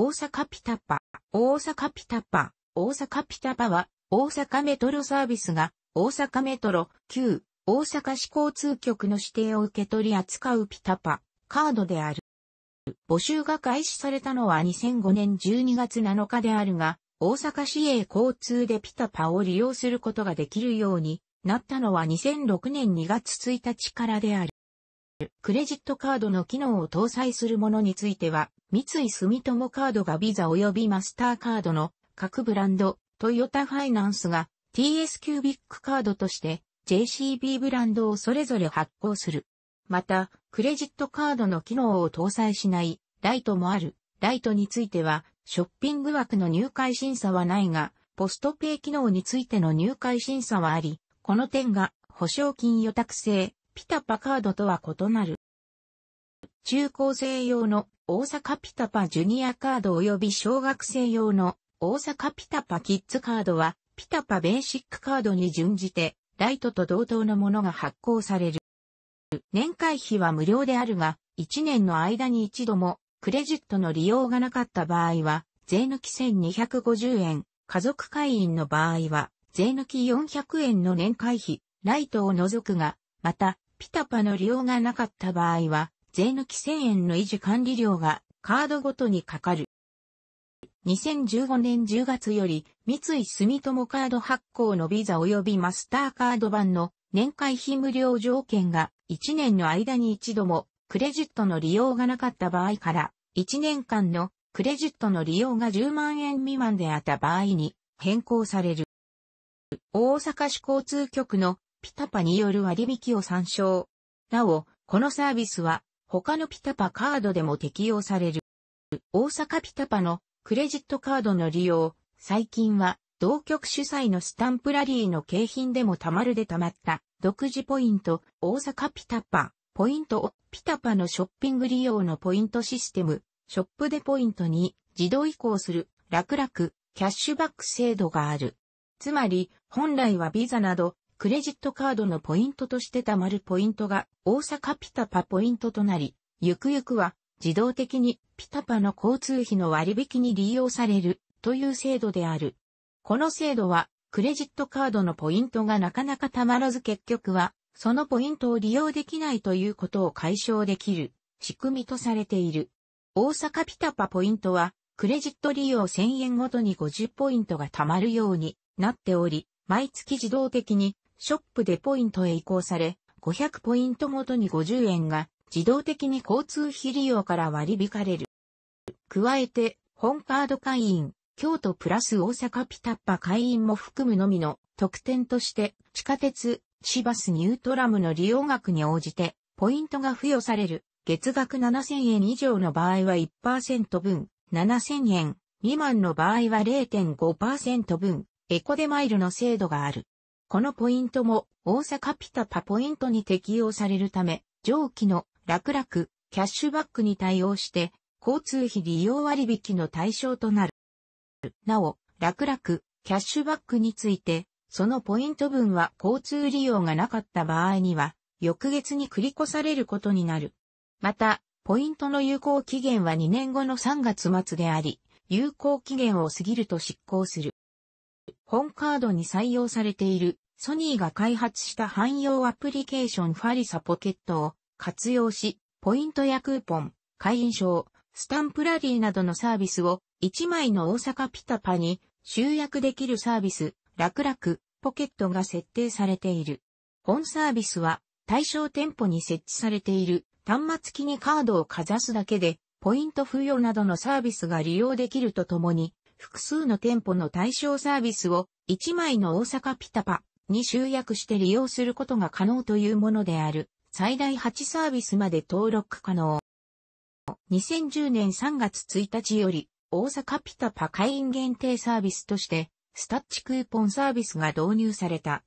大阪ピタパ、大阪ピタパ、大阪ピタパは、大阪メトロサービスが、大阪メトロ、旧、大阪市交通局の指定を受け取り扱うピタパ、カードである。募集が開始されたのは2005年12月7日であるが、大阪市営交通でピタパを利用することができるようになったのは2006年2月1日からである。クレジットカードの機能を搭載するものについては、三井住友カードがビザ及びマスターカードの各ブランド、トヨタファイナンスが TS キュービックカードとして JCB ブランドをそれぞれ発行する。また、クレジットカードの機能を搭載しないライトもある。ライトについては、ショッピング枠の入会審査はないが、ポストペイ機能についての入会審査はあり、この点が保証金予託制、ピタパカードとは異なる。中高生用の大阪ピタパジュニアカード及び小学生用の大阪ピタパキッズカードはピタパベーシックカードに準じてライトと同等のものが発行される。年会費は無料であるが、1年の間に一度もクレジットの利用がなかった場合は税抜き1250円、家族会員の場合は税抜き400円の年会費、ライトを除くが、また、ピタパの利用がなかった場合は、税抜き1000円の維持管理料がカードごとにかかる。2015年10月より、三井住友カード発行のビザ及びマスターカード版の年会費無料条件が1年の間に一度もクレジットの利用がなかった場合から1年間のクレジットの利用が10万円未満であった場合に変更される。大阪市交通局のピタパによる割引を参照。なお、このサービスは他のピタパカードでも適用される。大阪ピタパのクレジットカードの利用、最近は同局主催のスタンプラリーの景品でもたまるでたまった独自ポイント、大阪ピタパ、ポイントをピタパのショッピング利用のポイントシステム、ショップでポイントに自動移行する楽々キャッシュバック制度がある。つまり、本来はビザなどクレジットカードのポイントとして貯まるポイントが大阪ピタパポイントとなり、ゆくゆくは自動的にピタパの交通費の割引に利用されるという制度である。この制度はクレジットカードのポイントがなかなか貯まらず結局はそのポイントを利用できないということを解消できる仕組みとされている。大阪ピタパポイントはクレジット利用1000円ごとに50ポイントが貯まるようになっており、毎月自動的にショップでポイントへ移行され、500ポイントごとに50円が自動的に交通費利用から割り引かれる。加えて、本カード会員、京都プラス大阪ピタッパ会員も含むのみの特典として、地下鉄、市バスニュートラムの利用額に応じて、ポイントが付与される。月額7000円以上の場合は1%分、7000円未満の場合は0.5%分、エコデマイルの制度がある。このポイントも大阪ピタパポイントに適用されるため、上記の楽々キャッシュバックに対応して、交通費利用割引の対象となる。なお、楽々キャッシュバックについて、そのポイント分は交通利用がなかった場合には、翌月に繰り越されることになる。また、ポイントの有効期限は2年後の3月末であり、有効期限を過ぎると執行する。本カードに採用されているソニーが開発した汎用アプリケーションファリサポケットを活用し、ポイントやクーポン、会員証、スタンプラリーなどのサービスを1枚の大阪ピタパに集約できるサービス、楽々ポケットが設定されている。本サービスは対象店舗に設置されている端末機にカードをかざすだけでポイント付与などのサービスが利用できるとともに複数の店舗の対象サービスを1枚の大阪ピタパに集約して利用することが可能というものである。最大8サービスまで登録可能。2010年3月1日より大阪ピタパ会員限定サービスとしてスタッチクーポンサービスが導入された。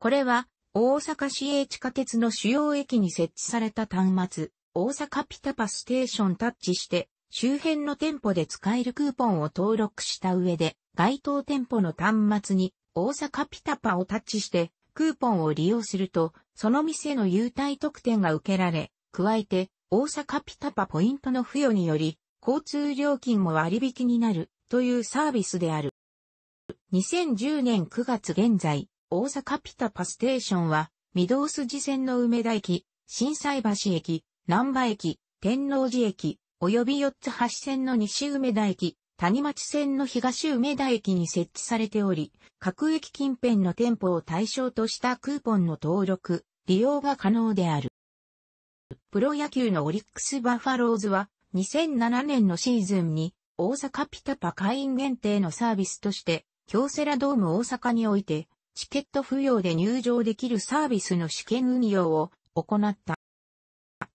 これは大阪市営地下鉄の主要駅に設置された端末、大阪ピタパステーションタッチして周辺の店舗で使えるクーポンを登録した上で、該当店舗の端末に大阪ピタパをタッチして、クーポンを利用すると、その店の優待特典が受けられ、加えて、大阪ピタパポイントの付与により、交通料金も割引になるというサービスである。2010年9月現在、大阪ピタパステーションは、御堂筋線の梅田駅、震災橋駅、南波駅、天王寺駅、及び四つ橋線の西梅田駅、谷町線の東梅田駅に設置されており、各駅近辺の店舗を対象としたクーポンの登録、利用が可能である。プロ野球のオリックスバファローズは、2007年のシーズンに、大阪ピタパ会員限定のサービスとして、京セラドーム大阪において、チケット不要で入場できるサービスの試験運用を行った。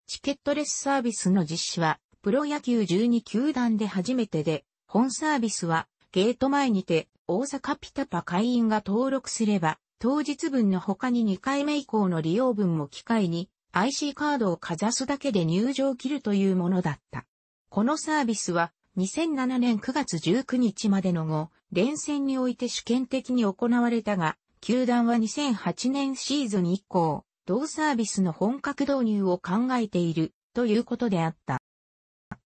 チケットレスサービスの実施は、プロ野球12球団で初めてで、本サービスはゲート前にて大阪ピタパ会員が登録すれば、当日分の他に2回目以降の利用分も機械に IC カードをかざすだけで入場切るというものだった。このサービスは2007年9月19日までの後、連戦において試験的に行われたが、球団は2008年シーズン以降、同サービスの本格導入を考えているということであった。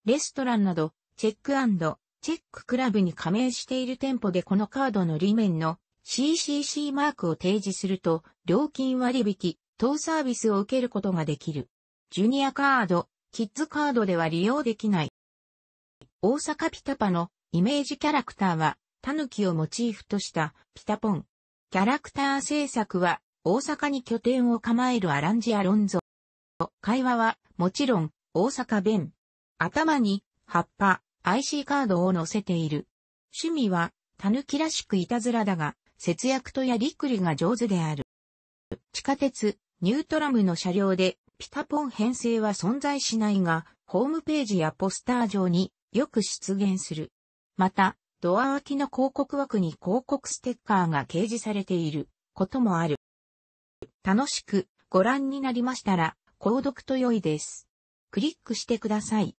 レストランなど、チェックチェッククラブに加盟している店舗でこのカードの裏面の CCC マークを提示すると、料金割引、等サービスを受けることができる。ジュニアカード、キッズカードでは利用できない。大阪ピタパのイメージキャラクターは、タヌキをモチーフとしたピタポン。キャラクター制作は、大阪に拠点を構えるアランジアロンゾ。会話は、もちろん、大阪弁。頭に葉っぱ、IC カードを乗せている。趣味は、キらしくいたずらだが、節約とやりくりが上手である。地下鉄、ニュートラムの車両で、ピタポン編成は存在しないが、ホームページやポスター上によく出現する。また、ドア脇の広告枠に広告ステッカーが掲示されていることもある。楽しくご覧になりましたら、購読と良いです。クリックしてください。